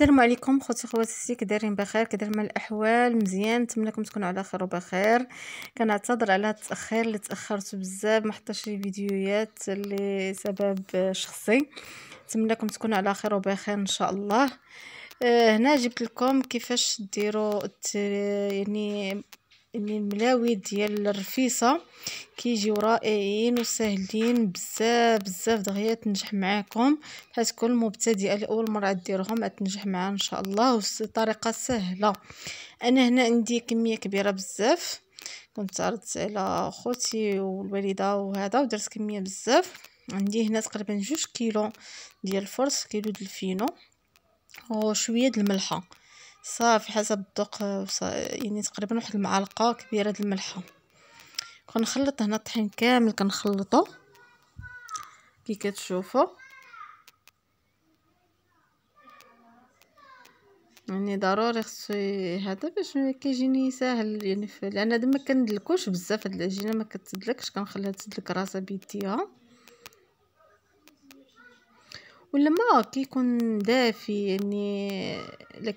السلام عليكم خوتي خواتي خواتاتي كدايرين بخير كداير مال الاحوال مزيان نتمنى لكم تكونوا على خير وبخير كنعتذر على التاخير اللي تاخرت بزاف ما حطيتش فيديوهات لسبب شخصي نتمنى لكم تكونوا على خير وبخير ان شاء الله آه، هنا جبت لكم كيفاش ديروا يعني من الملاوي ديال الرفيصه كيجيو رائعين وساهلين بزاف بزاف دغيا تنجح معاكم حيت كل مبتدئه لاول مره ديرهم تنجح معاها ان شاء الله وطريقه سهله انا هنا عندي كميه كبيره بزاف كنت عرضت على خوتي والوالده وهذا ودرت كميه بزاف عندي هنا تقريبا جوج كيلو ديال الفرس كيلو ديال الفينو وشويه د الملحه صافي حسب الذوق يعني تقريبا واحد المعلقه كبيره د الملحه كنخلط هنا الطحين كامل كنخلطو كي كتشوفوا يعني ضروري خصو هذا باش كيجيني ساهل يعني لان دما كندلكوش بزاف هاد العجينه ما كتدلكش كنخليها تدلك راسها بيديها ولما كي يكون دافي يعني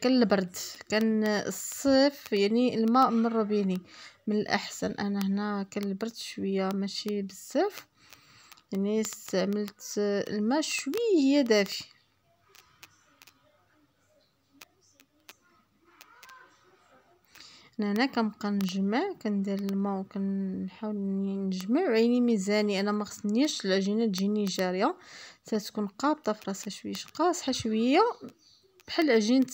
كان البرد كان الصيف يعني الماء بيني من الاحسن انا هنا كان البرد شويه ماشي بزاف يعني استعملت الماء شويه دافي انا هنا كنبقى نجمع كندير الماء وكنحاول نجمع وعيني ميزاني انا ما خصنيش العجينه تجيني جاريه تتكون قابطه في راسها شويه قاصحه شويه بحال عجينه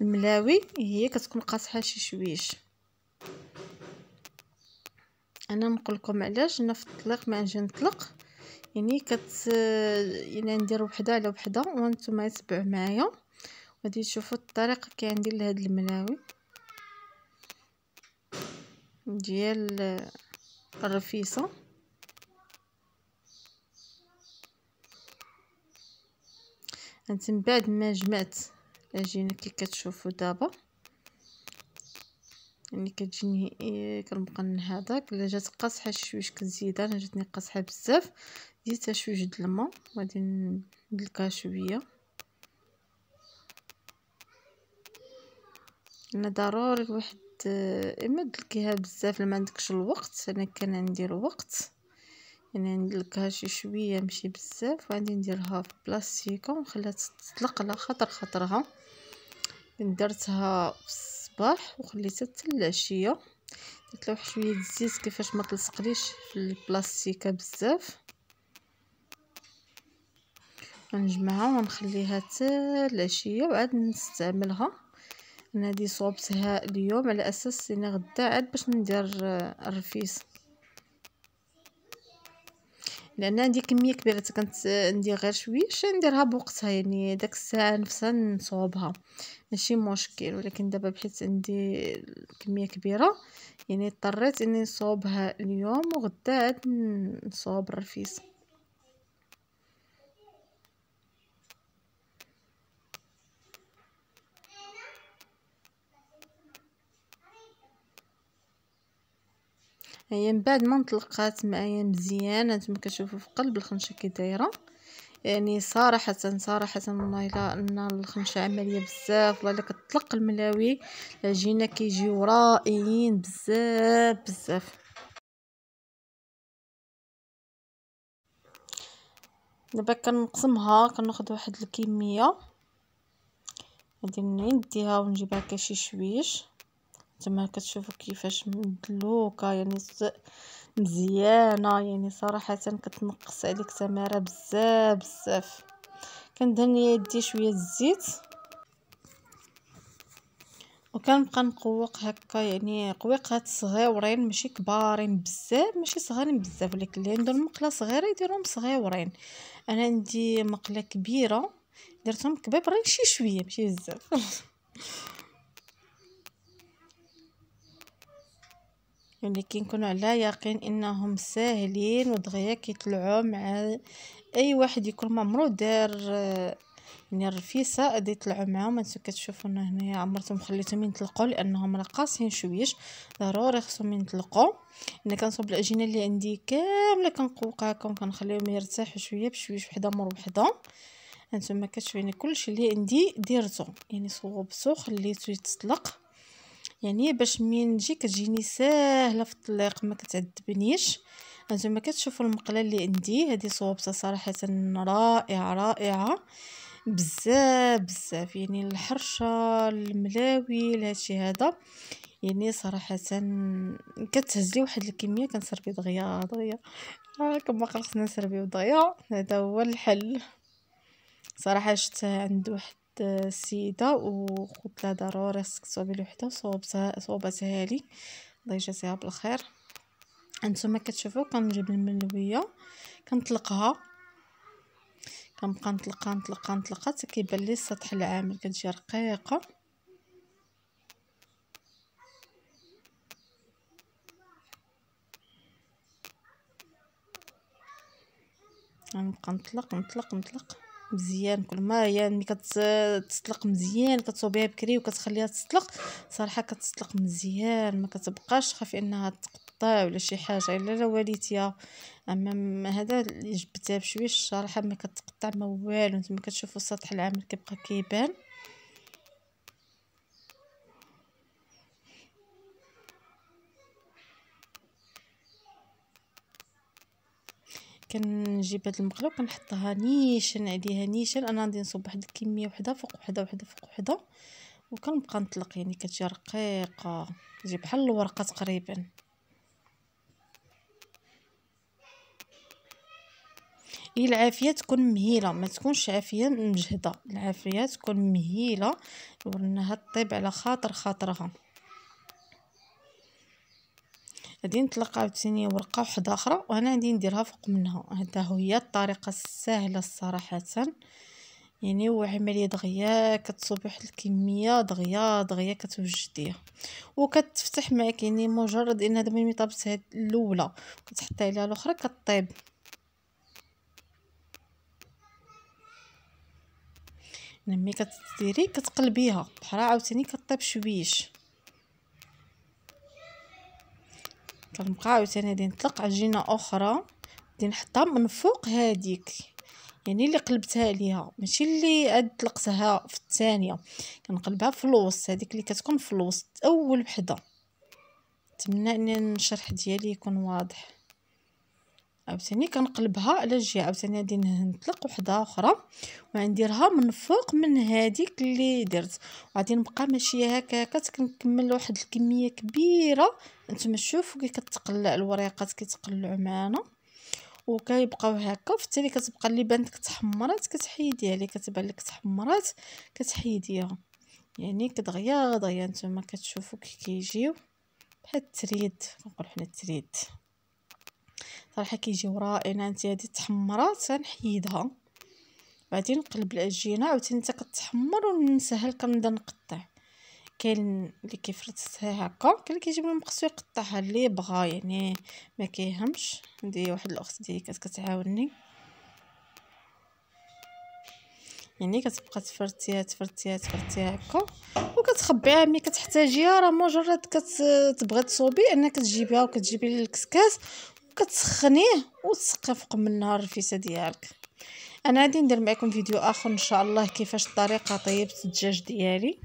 الملاوي هي كتكون قاصحه شي شويش انا نقول لكم علاش انا في الطليق ما نجي نطلق يعني كت يعني ندير وحده على وحده وانتم تبعوا معايا غادي تشوفوا الطريقه كي عندي لهاد الملاوي ديال الرفيصة من بعد ما جمعت العجينه كي كتشوفوا دابا يعني كتجيني إيه، كنبقى من نهضك الا جات قاصحه شويش كتزيدها انا جاتني قاصحه بزاف زيدتها شويش د الماء غادي ندلكها شويه انا ضروري الواحد آه، دلكيها بزاف لما عندكش الوقت انا كان عندي الوقت يعني ندلكها شي شويه ماشي بزاف وغادي نديرها في بلاستيكه ونخليها تطلق على خاطر خاطرها درتها في الصباح وخليتها حتى العشيه درت لها شويه الزيت كيفاش ما تلصقليش في البلاستيكه بزاف نجمعها ونخليها حتى العشيه وعاد نستعملها انا هادي صوبتها اليوم على اساس ان غدا عاد باش ندير آه، الرفيس لان عندي كميه كبيره كنت آه، ندير غير شويه باش نديرها بوقتها يعني داك الساعه نفسها نصوبها ماشي مشكل ولكن دابا بحيت عندي كميه كبيره يعني اضطريت اني نصوبها اليوم وغدا عاد نصوب الرفيس هي من بعد ما انطلقات معايا مزيان هانتوما كتشوفوا في قلب الخنشه كي دايره يعني صراحه صراحه والله الا ان الخنشه عمليه بزاف والله الا كتطلق الملاوي العجينه كيجيو رائعين بزاف بزاف دابا كنقسمها كناخذ واحد الكميه غادي نديها ونجيبها كشي شويش تما كتشوفوا كيفاش مدلوكه يعني مزيانه يعني صراحه كتنقص عليك تماره بزاف بزاف كندهن يدي شويه الزيت وكنبقى نقوق هكا يعني قويقات صغيورين ماشي كبارين بزاف ماشي صغارين بزاف ولكن اللي عندو المقلة صغيره يديرهم صغيورين انا عندي مقله كبيره درتهم كبابرين شي شويه ماشي بزاف ملي كنكونو على يقين انهم ساهلين ودغيا كيطلعوا مع اي واحد يكون ممرو دار يعني الرفيسه غادي يطلعوا معاهم انتو كتشوفوا انه هنايا عمرتهم خليتهم ينطلقوا لانهم راه شويش ضروري خصهم ينطلقوا انا كنصوب العجينه اللي عندي كامله كنقوقاكم كنخليهم يرتاحوا شويه بشويش وحده مور وحده هانتوما كتشوفيني كلشي اللي عندي درتو يعني صوبتو خليته يتطلق يعني باش منين نجي كتجيني ساهله في الطليق ما كتعذبنيش هانتوما كتشوفوا المقله اللي عندي هذه صوبته صراحه رائعه رائعه بزاف بزاف يعني الحرشه الملاوي لهادشي هذا يعني صراحه كتهز لي واحد الكميه كنسربي دغيا دغيا آه، كما خلصنا نسربي دغيا هذا هو الحل صراحه شفت عند واحد السيدة وخد لها ضروري خصك تصاوبي الوحدة صوبتها لي الله يجازيها بالخير هانتوما كتشوفوا كنجيب الملويه كنطلقها كنبقى نطلقها نطلقها نطلقها حتى كيبان لي السطح العامل كتجي رقيقه نبقى نطلق نطلق نطلق مزيان كل ما يعني كتطلق مزيان كتصوبيها بكري وكتخليها تسلق صراحه كتسلق مزيان ما كتبقاش خافي انها تقطع ولا شي حاجه الا لا واليتيها اما هذا اللي جبتها بشويش صراحه ما كتقطع ما والو نتوما كتشوفوا السطح العام كيبقى كيبان كنجيب هاد المقله وكنحطها نيشان عليها نيشان انا غادي نصب واحد الكميه وحده فوق وحده وحده فوق وحده وكنبقى نطلق يعني كتجي رقيقه تجي بحال الورقه تقريبا هي العافيه تكون مهيله ما تكونش عافيه مجهده العافيه تكون مهيله ورناها طيب على خاطر خاطرها غادي نطلق عاوتاني ورقه وحده اخرى وانا غادي نديرها فوق منها هذا هي الطريقه السهله الصراحه يعني هو عمليه دغيا كتصوبي واحد الكميه دغيا دغيا كتوجديها وكتفتح معك يعني مجرد ان دابا ملي طابت هاد الاولى وتحطي عليها الاخرى كطيب ملي كتديري كتقلبيها بحال عاوتاني كطيب شويش كنبقى عاوتاني غادي نطلق عجينه اخرى غادي نحطها من فوق هذيك يعني اللي قلبتها عليها ماشي اللي عاد طلقتها في الثانيه كنقلبها في الوسط هذيك اللي كتكون في الوسط اول وحده نتمنى ان الشرح ديالي يكون واضح عاوتاني كنقلبها على الجهه عاوتاني غادي نطلق وحده اخرى وغنديرها من فوق من هذيك اللي درت وغادي نبقى ماشيه هكا كنكمل واحد الكميه كبيره نتوما شوفوا كي كتقلع الوريقات كيتقلعوا معانا وكيبقاو هكا وفي التالي كتبقى اللي بانت تحمرات كتحيديها اللي كتبان لك تحمرات كتحيديها يعني كدغيا دغيا نتوما كتشوفوا كي كيجيو بحال التريد كنقول حنا التريد صراحة كيجيو رائعين انت هادي تحمرات نحيدها بعدين نقلب العجينه عاوتاني انت كتحمر ونسهل كنبدا نقطع كاين اللي كيفرتها هكا كاين اللي كيجيب مقصو يقطعها اللي بغا يعني ما كيهمش عندي واحد الاخت ديالي كانت كتعاوني يعني كتبقى تفرتيها تفرتيها تفرتيها هكا وكتخبيها ملي كتحتاجيها راه مجرد كتبغي تصوبي انك تجيبيها وكتجيبي الكسكاس كتسخنيه وتسقي فوق من الرفيسه ديالك انا غادي ندير معكم فيديو اخر ان شاء الله كيفاش الطريقه طيبت الدجاج ديالي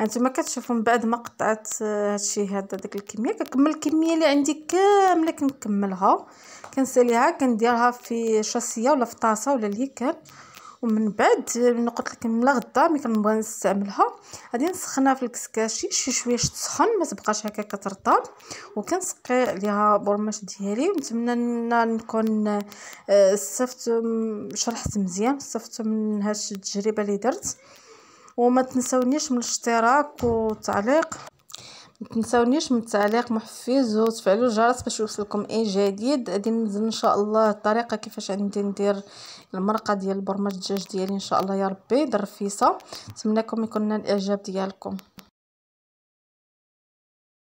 هانتوما كتشوفوا من بعد ما قطعت هادشي هذا داك الكميه كنكمل الكميه اللي عندي كامله كنكملها كنساليها كنديرها في شاسيه ولا في طاسه ولا اللي كان ومن بعد من قلت لك من غدا ملي كنبغي نستعملها غادي نسخنها في الكسكاشي شي شويه تسخن ما تبقاش هكا كترطب وكنسقي عليها برماش ديالي نتمنى نكون آه، استفدت شرحت مزيان استفدت من هاد التجربه اللي درت وما تنسونيش من الاشتراك والتعليق متنساونيش من التعليق محفز وتفعلوا الجرس باش يوصلكم اي جديد غادي ننزل ان شاء الله الطريقه كيفاش عندي ندير المرقه ديال البرمج الدجاج ديالي ان شاء الله يا ربي درفيسه نتمنىكم يكون الاعجاب ديالكم